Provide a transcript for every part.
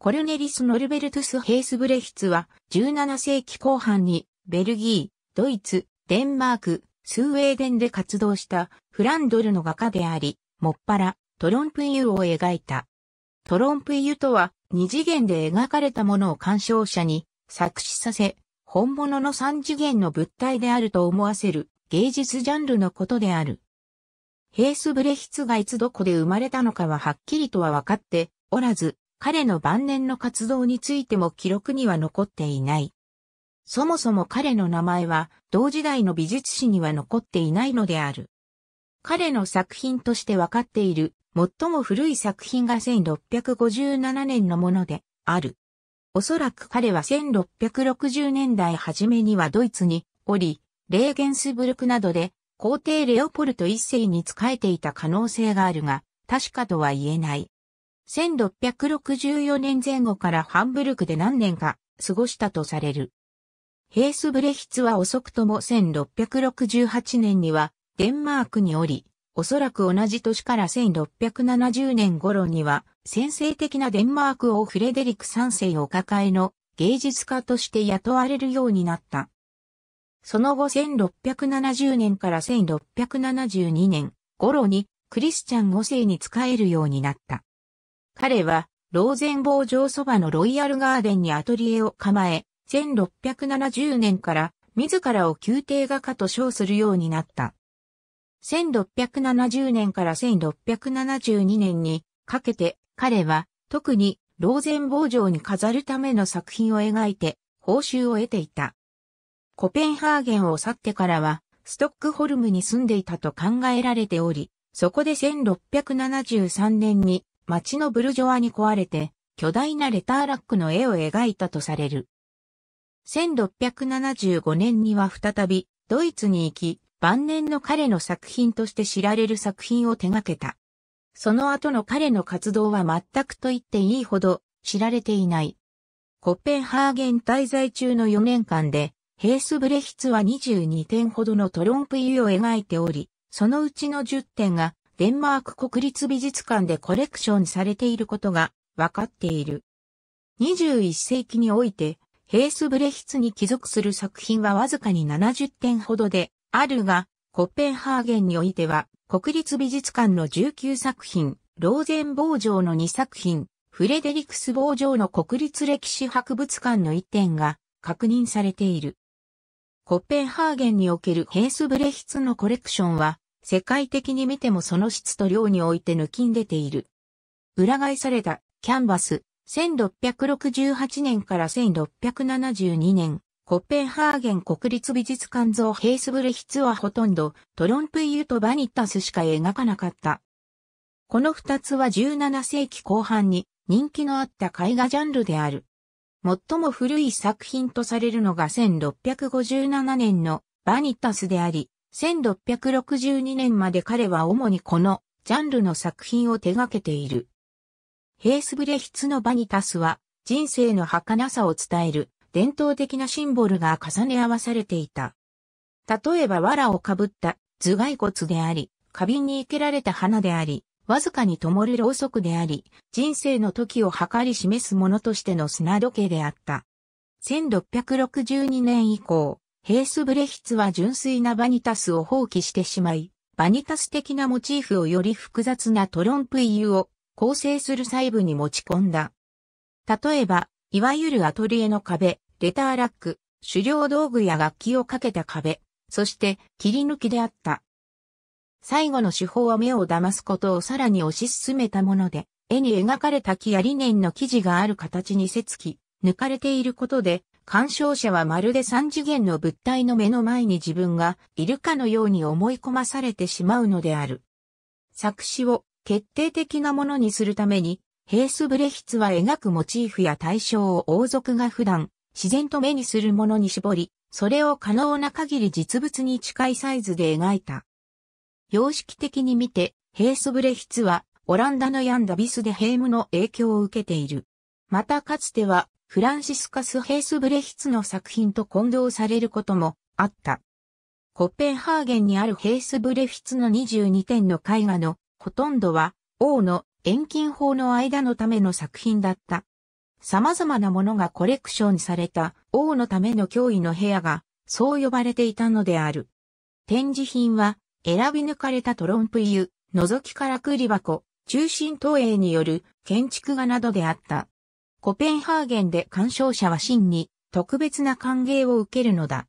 コルネリス・ノルベルトゥス・ヘースブレヒツは、17世紀後半に、ベルギー、ドイツ、デンマーク、スウェーデンで活動したフランドルの画家であり、もっぱら、トロンプユーを描いた。トロンプユーとは、二次元で描かれたものを鑑賞者に作詞させ、本物の三次元の物体であると思わせる芸術ジャンルのことである。ヘースブレヒツがいつどこで生まれたのかははっきりとは分かっておらず、彼の晩年の活動についても記録には残っていない。そもそも彼の名前は同時代の美術史には残っていないのである。彼の作品として分かっている最も古い作品が1657年のものである。おそらく彼は1660年代初めにはドイツにおり、レーゲンスブルクなどで皇帝レオポルト一世に仕えていた可能性があるが、確かとは言えない。1664年前後からハンブルクで何年か過ごしたとされる。ヘースブレヒツは遅くとも1668年にはデンマークにおり、おそらく同じ年から1670年頃には先制的なデンマーク王フレデリク3世を抱えの芸術家として雇われるようになった。その後1670年から1672年頃にクリスチャン5世に仕えるようになった。彼は、ローゼン坊城そばのロイヤルガーデンにアトリエを構え、1670年から自らを宮廷画家と称するようになった。1670年から1672年にかけて彼は特にローゼン坊城に飾るための作品を描いて報酬を得ていた。コペンハーゲンを去ってからはストックホルムに住んでいたと考えられており、そこで1673年に街のブルジョアに壊れて、巨大なレターラックの絵を描いたとされる。1675年には再び、ドイツに行き、晩年の彼の作品として知られる作品を手掛けた。その後の彼の活動は全くと言っていいほど知られていない。コペンハーゲン滞在中の4年間で、ヘースブレヒツは22点ほどのトロンプ湯を描いており、そのうちの10点がデンマーク国立美術館でコレクションされていることが分かっている。21世紀において、ヘースブレヒツに帰属する作品はわずかに70点ほどであるが、コッペンハーゲンにおいては、国立美術館の19作品、ローゼン坊城の2作品、フレデリクス坊城の国立歴史博物館の1点が確認されている。コッペンハーゲンにおけるヘースブレヒツのコレクションは世界的に見てもその質と量において抜きん出ている。裏返されたキャンバス、1668年から1672年、コッペンハーゲン国立美術館像ヘイスブレヒツはほとんどトロンプイユとバニッタスしか描かなかった。この二つは17世紀後半に人気のあった絵画ジャンルである。最も古い作品とされるのが1657年のバニッタスであり、1662年まで彼は主にこのジャンルの作品を手掛けている。ヘースブレヒツのバニタスは人生の儚さを伝える伝統的なシンボルが重ね合わされていた。例えば藁をかぶった頭蓋骨であり、花瓶に生けられた花であり、わずかに灯るろうそくであり、人生の時を計り示すものとしての砂時計であった。1662年以降、ヘースブレヒツは純粋なバニタスを放棄してしまい、バニタス的なモチーフをより複雑なトロンプイユを構成する細部に持ち込んだ。例えば、いわゆるアトリエの壁、レターラック、狩猟道具や楽器をかけた壁、そして切り抜きであった。最後の手法は目を騙すことをさらに推し進めたもので、絵に描かれた木や理念の記事がある形にせつき、抜かれていることで、鑑賞者はまるで三次元の物体の目の前に自分がいるかのように思い込まされてしまうのである。作詞を決定的なものにするために、ヘース・ブレヒツは描くモチーフや対象を王族が普段自然と目にするものに絞り、それを可能な限り実物に近いサイズで描いた。様式的に見て、ヘース・ブレヒツはオランダのヤンダビスでヘームの影響を受けている。またかつてはフランシスカス・ヘース・ブレヒツの作品と混同されることもあった。コッペンハーゲンにあるヘース・ブレヒツの22点の絵画のほとんどは王の遠近法の間のための作品だった。様々なものがコレクションされた王のための脅威の部屋がそう呼ばれていたのである。展示品は選び抜かれたトロンプ湯、覗きからくり箱、中心投影による建築画などであった。コペンハーゲンで鑑賞者は真に特別な歓迎を受けるのだ。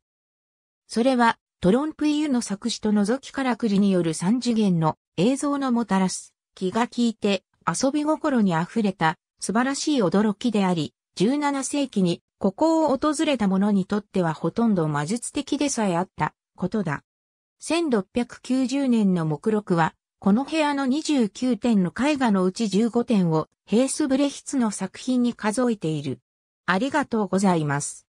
それはトロンプイユの作詞と覗きからくりによる三次元の映像のもたらす気が利いて遊び心に溢れた素晴らしい驚きであり、17世紀にここを訪れた者にとってはほとんど魔術的でさえあったことだ。1690年の目録はこの部屋の29点の絵画のうち15点をヘースブレヒツの作品に数えている。ありがとうございます。